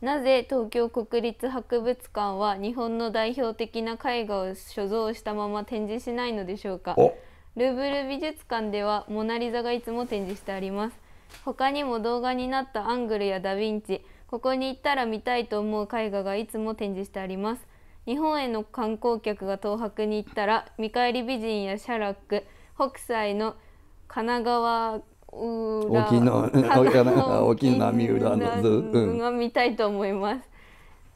なぜ東京国立博物館は日本の代表的な絵画を所蔵したまま展示しないのでしょうかルーブル美術館ではモナ・リザがいつも展示してあります他にも動画になったアングルやダ・ヴィンチここに行ったら見たいと思う絵画がいつも展示してあります日本への観光客が東博に行ったら見返り美人やシャラック北斎の神奈川沖の沖 波浦の図、うん、が見たいと思います。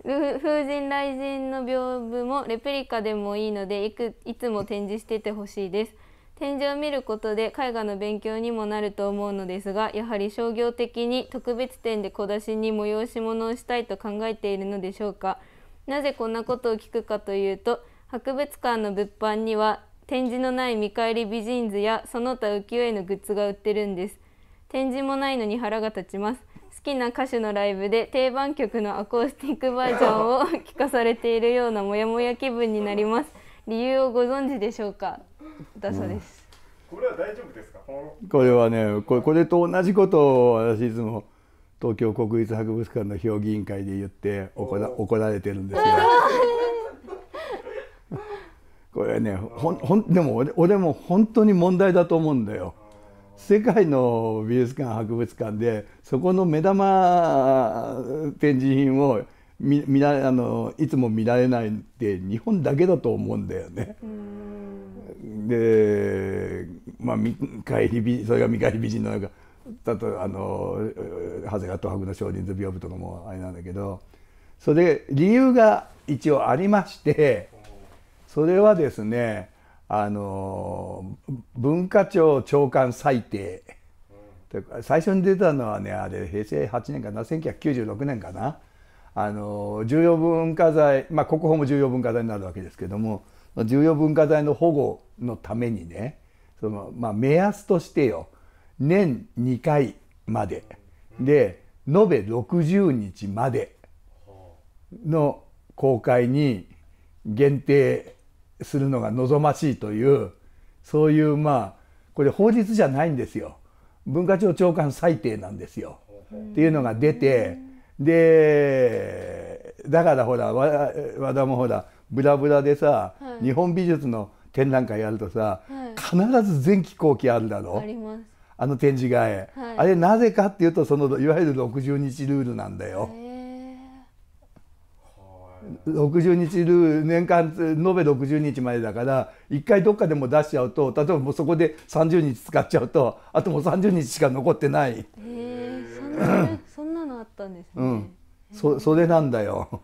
風神雷神の屏風もレプリカでもいいのでいくいつも展示しててほしいです。展示を見ることで絵画の勉強にもなると思うのですがやはり商業的に特別展で小出しに催し物をしたいと考えているのでしょうかなぜこんなことを聞くかというと博物館の物販には展示のない見返り美人図やその他浮世絵のグッズが売ってるんです展示もないのに腹が立ちます好きな歌手のライブで定番曲のアコースティックバージョンを聞かされているようなモヤモヤ気分になります理由をご存知でしょうかだそうです、うん、これは大丈夫ですかこれはねこれこれと同じことを私いつも東京国立博物館の評議員会で言って怒ら怒られてるんですよ これねほんでも俺俺も本当に問題だと思うんだよ。世界の美術館博物館でそこの目玉展示品を見見らあのいつも見られないって日本だけだと思うんだよね。で、まあ、見返り美それが見返り美人の中だとあの長谷川東博の少人数屏風とかもあれなんだけどそれ理由が一応ありましてそれはですねあの文化庁長官裁定最初に出たのはねあれ平成8年かな1996年かなあの重要文化財、まあ、国宝も重要文化財になるわけですけども重要文化財の保護のためにねその、まあ、目安としてよ年2回までで延べ60日までの公開に限定するのが望ましいというそういうまあこれ法律じゃないんですよ文化庁長官裁定なんですよ。っていうのが出てでだからほら和田もほらブラブラでさ、はい、日本美術の展覧会やるとさ、はい、必ず前期後期あるだろあの展示会、はい、あれなぜかっていうとそのいわゆる60日ルールなんだよ。えー60日る年間延べ60日までだから一回どっかでも出しちゃうと例えばもうそこで30日使っちゃうとあともう30日しか残ってない。えー、そんなのあったんですね。うん、そそれなんだよ。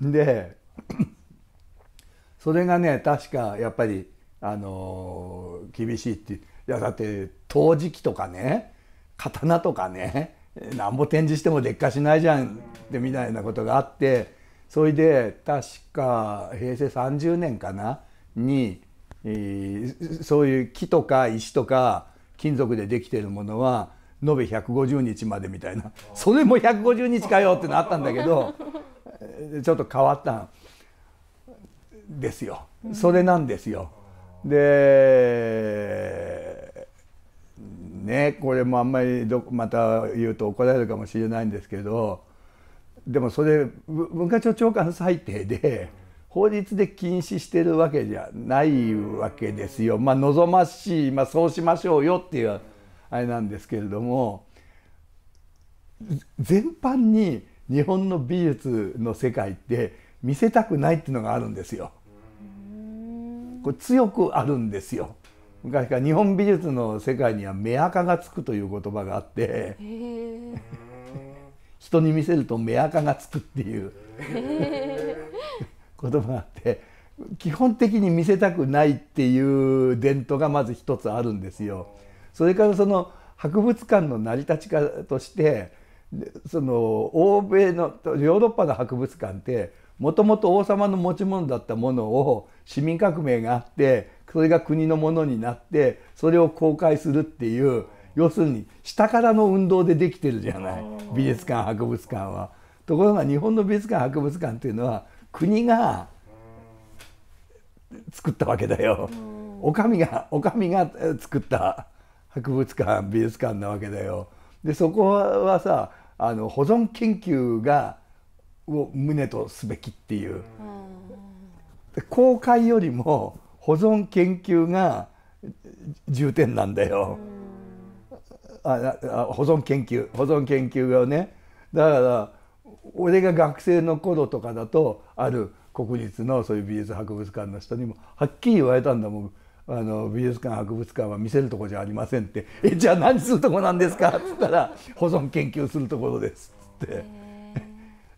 でそれがね確かやっぱり、あのー、厳しいっていやだって陶磁器とかね刀とかねなんぼ展示しても劣化しないじゃんってみたいなことがあって。それで確か平成30年かなに、えー、そういう木とか石とか金属でできてるものは延べ150日までみたいなそれも150日かよってのあったんだけどちょっと変わったんですよそれなんですよ。でねこれもあんまりどまた言うと怒られるかもしれないんですけど。でもそれ文化庁長官裁定で法律で禁止してるわけじゃないわけですよまあ望ましい、まあ、そうしましょうよっていうあれなんですけれども全般に日本の美術の世界って見せたくないっていうのがあるんですよ。これ強くあるんですよ。昔から日本美術の世界には「目垢がつく」という言葉があって。人に見せると目垢がつくっていう言葉があって基本的に見せたくないっていう伝統がまず一つあるんですよ。それからその博物館の成り立ちかとしてその欧米のヨーロッパの博物館ってもともと王様の持ち物だったものを市民革命があってそれが国のものになってそれを公開するっていう。要するに下からの運動でできてるじゃない美術館博物館は。ところが日本の美術館博物館っていうのは国が作ったわけだよ。お上がお上が作った博物館美術館なわけだよ。でそこはさあの保存研究がを旨とすべきっていう。公開よりも保存研究が重点なんだよ。あ保存研究保存研究がねだから俺が学生の頃とかだとある国立のそういう美術博物館の人にもはっきり言われたんだもんあの美術館博物館は見せるとこじゃありませんって「えじゃあ何するとこなんですか?」っつったら「保存研究するところです」って。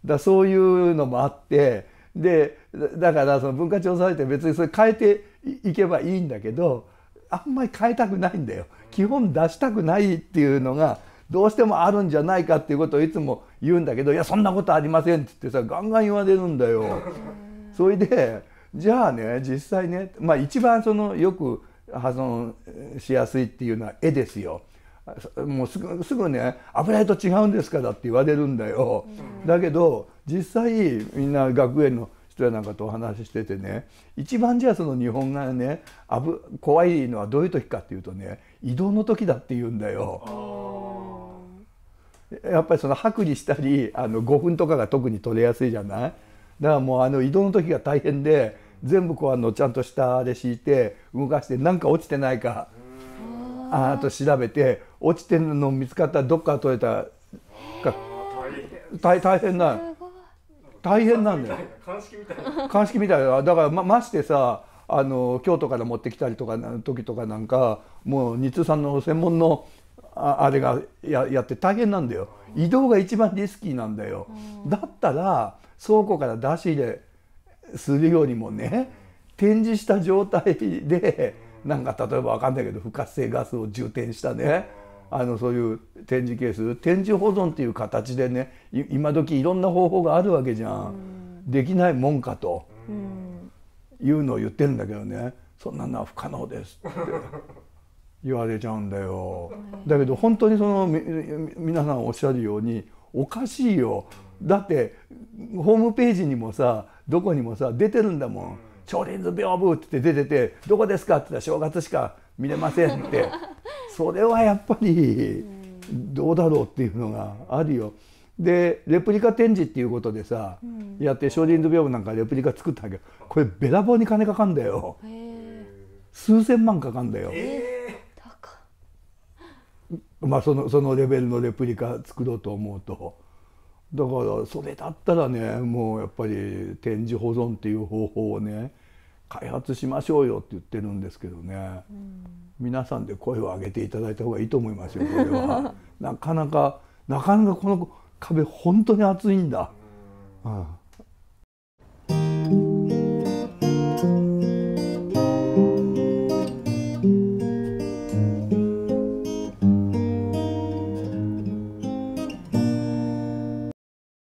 だそういうのもあってでだからその文化庁されて別にそれ変えていけばいいんだけどあんまり変えたくないんだよ基本出したくないっていうのがどうしてもあるんじゃないかっていうことをいつも言うんだけど「いやそんなことありません」って言ってさガンガン言われるんだよ。それでじゃあね実際ね、まあ、一番そのよく破損しやすいっていうのは絵ですよ。もうすぐすぐね油絵と違うんですからって言われるんだよ。だけど実際みんな学園の人やなんかとお話ししててね一番じゃあその日本がね危怖いのはどういう時かっていうとね移動の時だって言うんだよ。やっぱりその剥離したりあの5分とかが特に取れやすいじゃないだからもうあの移動の時が大変で全部こうあのちゃんと下で敷いて動かして何か落ちてないかあと調べて落ちてるの見つかったらどっから取れたか大変な大変なんだよ鑑識みたいな鑑識みたいなだからまましてさあの京都から持ってきたりとかの時とかなんかもう日通さんの専門のああれがややって大変なんだよ移動が一番リスキーなんだよ、うん、だったら倉庫から出し入れするよりもね展示した状態でなんか例えば分かんないけど不活性ガスを充填したねあのそういう展示ケース展示保存っていう形でね今時いろんな方法があるわけじゃん、うん、できないもんかと、いうのを言ってるんだけどねそんなのは不可能ですって言われちゃうんだよ。だけど本当にその皆さんおっしゃるようにおかしいよだってホームページにもさどこにもさ出てるんだもん「少林図屏風」って出てて「どこですか?」って言ったら「正月しか見れません」ってそれはやっぱりどうだろうっていうのがあるよ。でレプリカ展示っていうことでさ、うん、やって松林図屏風なんかレプリカ作ったんだけどこれべらぼうに金かかんだよ数千万かかんだよまあそのそのレベルのレプリカ作ろうと思うとだからそれだったらねもうやっぱり展示保存っていう方法をね開発しましょうよって言ってるんですけどね、うん、皆さんで声を上げていただいた方がいいと思いますよこれは なかなかなかなかこの壁本当に熱いんだ、うん、うん